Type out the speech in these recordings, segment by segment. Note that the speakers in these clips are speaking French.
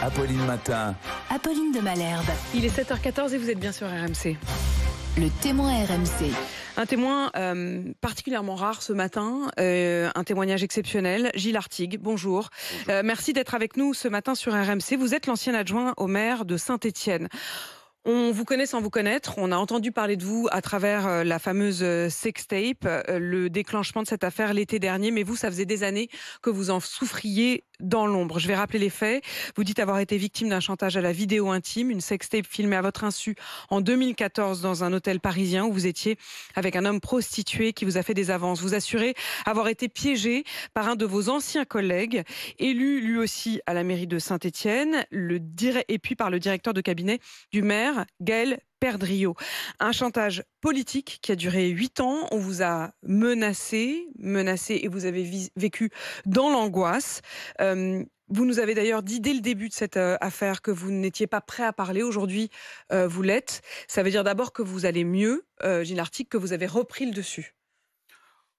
Apolline Matin. Apolline de Malherbe. Il est 7h14 et vous êtes bien sur RMC. Le témoin RMC. Un témoin euh, particulièrement rare ce matin, euh, un témoignage exceptionnel. Gilles Artigue, bonjour. Euh, merci d'être avec nous ce matin sur RMC. Vous êtes l'ancien adjoint au maire de Saint-Étienne. On vous connaît sans vous connaître. On a entendu parler de vous à travers la fameuse sextape, le déclenchement de cette affaire l'été dernier. Mais vous, ça faisait des années que vous en souffriez dans l'ombre. Je vais rappeler les faits. Vous dites avoir été victime d'un chantage à la vidéo intime, une sextape filmée à votre insu en 2014 dans un hôtel parisien où vous étiez avec un homme prostitué qui vous a fait des avances. Vous assurez avoir été piégé par un de vos anciens collègues, élu lui aussi à la mairie de Saint-Étienne, et puis par le directeur de cabinet du maire, Gaël Perdrio. Un chantage politique qui a duré huit ans. On vous a menacé, menacé, et vous avez vécu dans l'angoisse. Euh, vous nous avez d'ailleurs dit dès le début de cette euh, affaire que vous n'étiez pas prêt à parler. Aujourd'hui, euh, vous l'êtes. Ça veut dire d'abord que vous allez mieux, J'ai l'article que vous avez repris le dessus.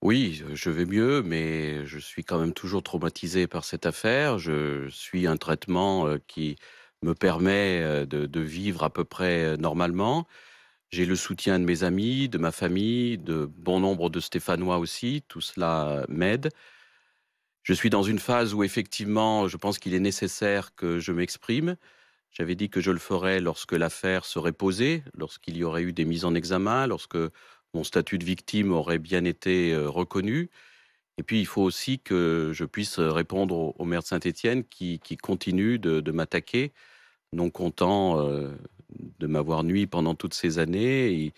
Oui, je vais mieux, mais je suis quand même toujours traumatisé par cette affaire. Je suis un traitement qui me permet euh, de, vivre à peu près euh, normalement. J'ai le soutien de mes amis, de ma famille, de bon nombre de Stéphanois aussi. Tout cela euh, m'aide. Je suis dans une phase où effectivement, je pense qu'il est nécessaire que je m'exprime. J'avais dit que je le ferais lorsque l'affaire serait posée, lorsqu'il y aurait eu des mises en examen, lorsque mon statut de victime aurait bien été reconnu. Et puis, il faut aussi que je puisse répondre au, maire de Saint-Étienne qui, qui, continue de m'attaquer non content euh, de m'avoir nui pendant toutes ces années.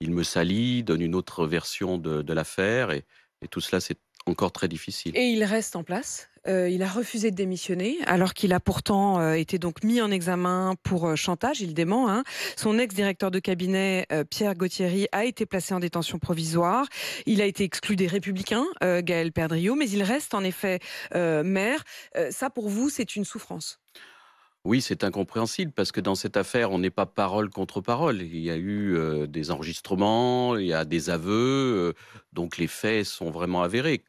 Il, me salit, donne une autre version de, l'affaire, et, tout cela, c'est encore très difficile. Et il reste en place euh, il a refusé de démissionner alors qu'il a pourtant euh, été donc mis en examen pour chantage, il dément. Hein. Son ex-directeur de cabinet, Pierre Gauthieri, a été placé en détention provisoire. Il a été exclu des Républicains, Gaël Perdriau, mais il reste en effet maire. ça, pour vous, c'est une souffrance oui, c'est incompréhensible parce que dans cette affaire, on n'est pas parole contre parole. Il y a eu euh, des enregistrements, il y a des aveux, euh, donc les faits sont vraiment avérés.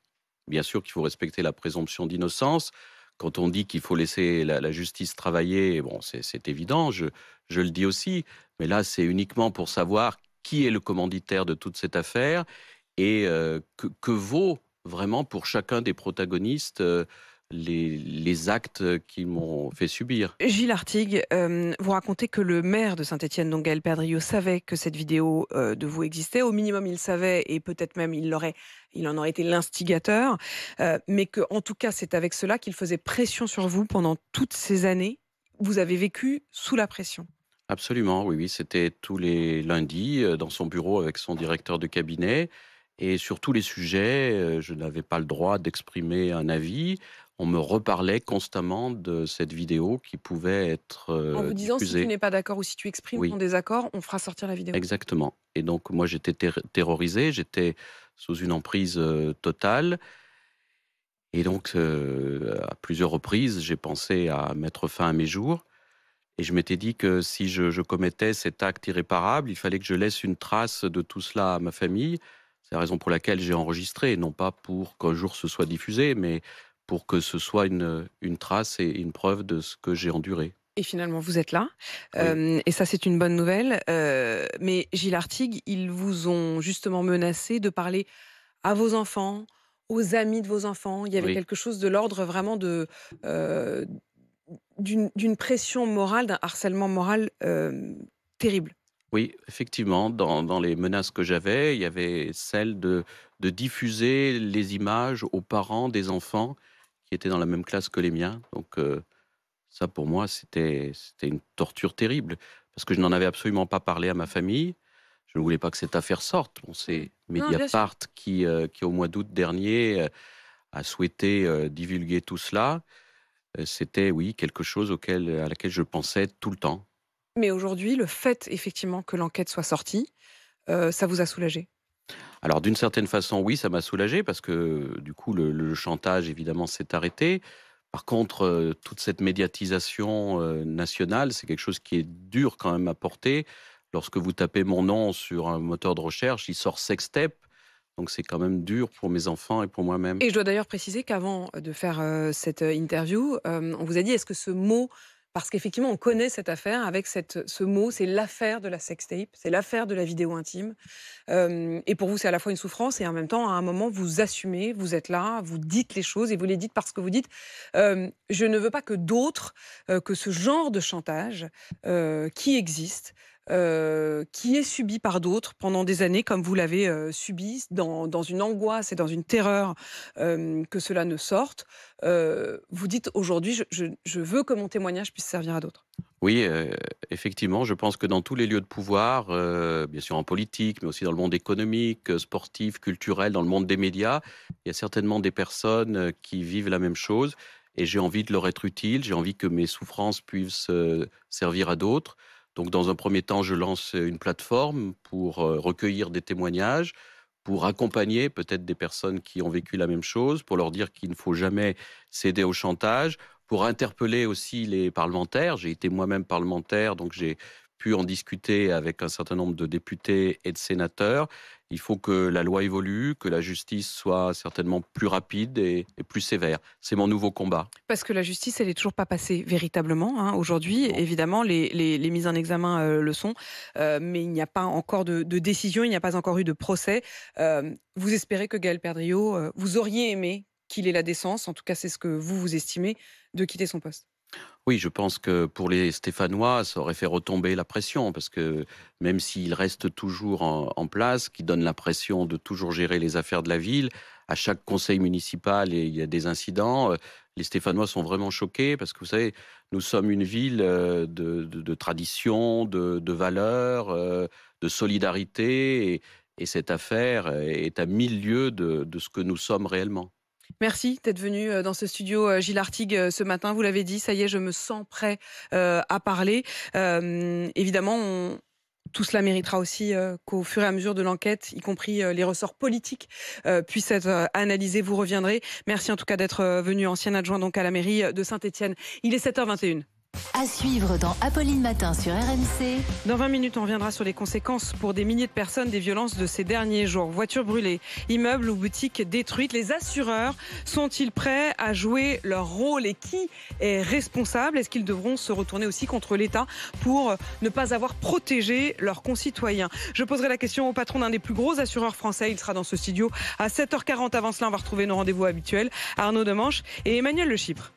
Bien sûr qu'il faut respecter la présomption d'innocence. Quand on dit qu'il faut laisser la, justice travailler, bon, c'est évident, je, le dis aussi. Mais là, c'est uniquement pour savoir qui est le commanditaire de toute cette affaire et euh, que, vaut vraiment pour chacun des protagonistes les, actes qu'ils m'ont fait subir. Gilles Artigue, euh, vous racontez que le maire de Saint-Etienne, donc Gaël savait que cette vidéo euh, de vous existait. Au minimum, il savait et peut-être même il, il en aurait été l'instigateur. Euh, mais que, en tout cas, c'est avec cela qu'il faisait pression sur vous pendant toutes ces années. Vous avez vécu sous la pression. Absolument, oui, oui. C'était tous les lundis dans son bureau avec son directeur de cabinet. Et sur tous les sujets, je n'avais pas le droit d'exprimer un avis on me reparlait constamment de cette vidéo qui pouvait être euh, En vous disant, si tu n'es pas d'accord ou si tu exprimes ton désaccord, on fera sortir la vidéo. Exactement. Et donc, moi, j'étais terrorisé, j'étais sous une emprise euh, totale. Et donc, euh, à plusieurs reprises, j'ai pensé à mettre fin à mes jours. Et je m'étais dit que si je, je, commettais cet acte irréparable, il fallait que je laisse une trace de tout cela à ma famille. C'est la raison pour laquelle j'ai enregistré, non pas pour qu'un jour ce soit diffusé, mais pour que ce soit une, une trace et une preuve de ce que j'ai enduré. Et finalement, vous êtes là. Euh, et ça, c'est une bonne nouvelle. Euh, mais Gilles Artigue, ils vous ont justement menacé de parler à vos enfants, aux amis de vos enfants. Il y avait quelque chose de l'ordre vraiment de. Euh, d'une pression morale, d'un harcèlement moral terrible. Oui, effectivement, dans, les menaces que j'avais, il y avait celle de, de diffuser les images aux parents des enfants qui étaient dans la même classe que les miens. Donc euh, ça, pour moi, c'était une torture terrible, parce que je n'en avais absolument pas parlé à ma famille. Je ne voulais pas que cette affaire sorte. On sait, Mediapart part qui, euh, qui, au mois d'août dernier, euh, a souhaité divulguer tout cela. c'était, oui, quelque chose auquel, à laquelle je pensais tout le temps. Mais aujourd'hui, le fait, effectivement, que l'enquête soit sortie, ça vous a soulagé alors d'une certaine façon, oui, ça m'a soulagé parce que du coup, le, chantage, évidemment, s'est arrêté. Par contre, euh, toute cette médiatisation euh, nationale, c'est quelque chose qui est dur quand même à porter. Lorsque vous tapez mon nom sur un moteur de recherche, il sort sextep. Donc c'est quand même dur pour mes enfants et pour moi-même. Et je dois d'ailleurs préciser qu'avant de faire euh, cette interview, on vous a dit est-ce que ce mot parce qu'effectivement, on connaît cette affaire avec ce mot, c'est l'affaire de la sextape, c'est l'affaire de la vidéo intime. Euh, et pour vous, c'est à la fois une souffrance et en même temps, à un moment, vous assumez, vous êtes là, vous dites les choses et vous les dites parce que vous dites euh, je ne veux pas que d'autres, euh, que ce genre de chantage qui existe, euh, qui est subi par d'autres pendant des années, comme vous l'avez euh, subi, dans, une angoisse et dans une terreur euh, que cela ne sorte. vous dites aujourd'hui, je, je, veux que mon témoignage puisse servir à d'autres. Oui, effectivement, je pense que dans tous les lieux de pouvoir, bien sûr en politique, mais aussi dans le monde économique, sportif, culturel, dans le monde des médias, il y a certainement des personnes qui vivent la même chose et j'ai envie de leur être utile, j'ai envie que mes souffrances puissent servir à d'autres. Donc dans un premier temps, je lance une plateforme pour euh, recueillir des témoignages, pour accompagner peut-être des personnes qui ont vécu la même chose, pour leur dire qu'il ne faut jamais céder au chantage, pour interpeller aussi les parlementaires. J'ai été moi-même parlementaire, donc j'ai pu en discuter avec un certain nombre de députés et de sénateurs, il faut que la loi évolue, que la justice soit certainement plus rapide et, plus sévère. C'est mon nouveau combat. Parce que la justice, elle n'est toujours pas passée véritablement. Hein, aujourd'hui, évidemment, les, mises en examen euh, le sont, euh, mais il n'y a pas encore de, décision, il n'y a pas encore eu de procès. Euh, vous espérez que Gaël Perdriot, vous auriez aimé qu'il ait la décence, en tout cas c'est ce que vous vous estimez, de quitter son poste oui, je pense que pour les Stéphanois, ça aurait fait retomber la pression, parce que même s'il reste toujours en, place, qui donne l'impression de toujours gérer les affaires de la ville, à chaque conseil municipal, il y a des incidents. Euh, les Stéphanois sont vraiment choqués, parce que vous savez, nous sommes une ville euh, de, de tradition, de, valeur, valeurs, euh, de solidarité, et, et, cette affaire est à mille lieues de ce que nous sommes réellement. Merci d'être venu euh, dans ce studio euh, Gilles Artigue euh, ce matin. Vous l'avez dit, ça y est, je me sens prêt à parler. évidemment, tout cela méritera aussi qu'au fur et à mesure de l'enquête, y compris les ressorts politiques, puissent être analysés. Vous reviendrez. Merci en tout cas d'être venu, ancien adjoint donc à la mairie de Saint-Étienne. Il est 7h21. À suivre dans Apolline Matin sur RMC. Dans 20 minutes, on reviendra sur les conséquences pour des milliers de personnes des violences de ces derniers jours. Voitures brûlées, immeubles ou boutiques détruites. Les assureurs sont-ils prêts à jouer leur rôle et qui est responsable Est-ce qu'ils devront se retourner aussi contre l'État pour ne pas avoir protégé leurs concitoyens Je poserai la question au patron d'un des plus gros assureurs français. Il sera dans ce studio à 7h40. Avant cela, on va retrouver nos rendez-vous habituels. Arnaud Demanche et Emmanuel Le Chypre.